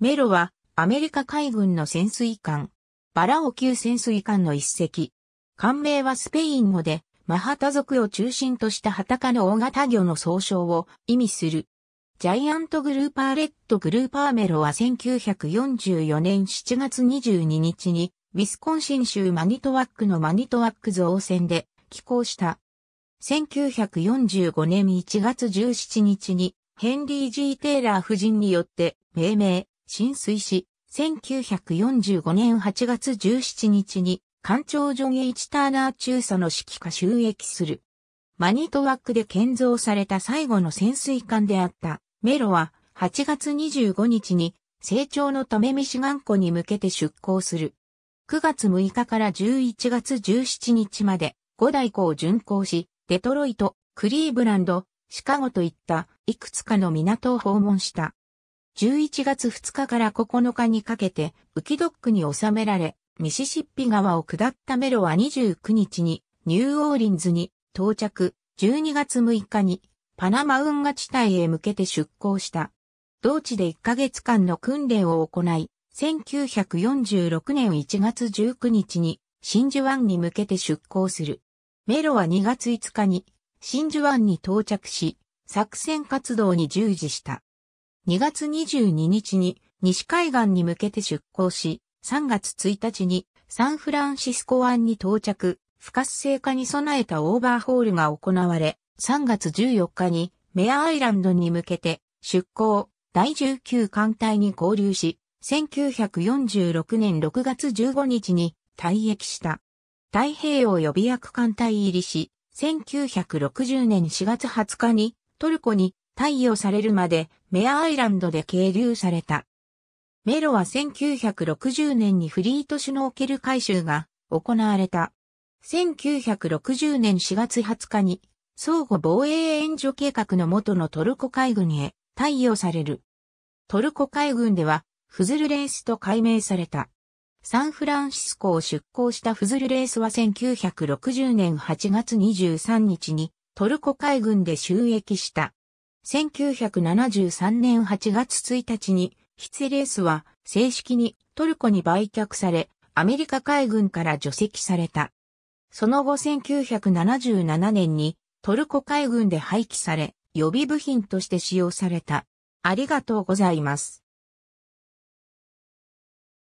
メロはアメリカ海軍の潜水艦、バラオ級潜水艦の一隻。艦名はスペイン語で、マハタ族を中心としたハタカの大型魚の総称を意味する。ジャイアントグルーパーレッドグルーパーメロは1944年7月22日に、ウィスコンシン州マニトワックのマニトワック造船で寄港した。1945年1月17日にヘンリー・ G・ テイラー夫人によって命名、浸水し、1945年8月17日に、艦長ジョン・エイチ・ターナー中佐の指揮下収益する。マニトワックで建造された最後の潜水艦であったメロは8月25日に成長のためミシガン湖に向けて出港する。9月6日から11月17日まで五大湖を巡航し、デトロイト、クリーブランド、シカゴといったいくつかの港を訪問した。11月2日から9日にかけて、ウキドックに収められ、ミシシッピ川を下ったメロは29日に、ニューオーリンズに到着、12月6日に、パナマ運河地帯へ向けて出港した。同地で1ヶ月間の訓練を行い、1946年1月19日に、真珠湾に向けて出港する。メロは2月5日に、真珠湾に到着し、作戦活動に従事した。2月22日に西海岸に向けて出港し、3月1日にサンフランシスコ湾に到着、不活性化に備えたオーバーホールが行われ、3月14日にメアアイランドに向けて出港、第19艦隊に合流し、1946年6月15日に退役した。太平洋予備役艦隊入りし、1960年4月20日にトルコに貸与されるまでメアアイランドで係留された。メロは1960年にフリートシュノーケル改修が行われた。1960年4月20日に相互防衛援助計画の元のトルコ海軍へ貸与される。トルコ海軍ではフズルレースと改名された。サンフランシスコを出港したフズルレースは1960年8月23日にトルコ海軍で収益した。1973年8月1日に、ヒツレースは正式にトルコに売却され、アメリカ海軍から除籍された。その後1977年にトルコ海軍で廃棄され、予備部品として使用された。ありがとうございます。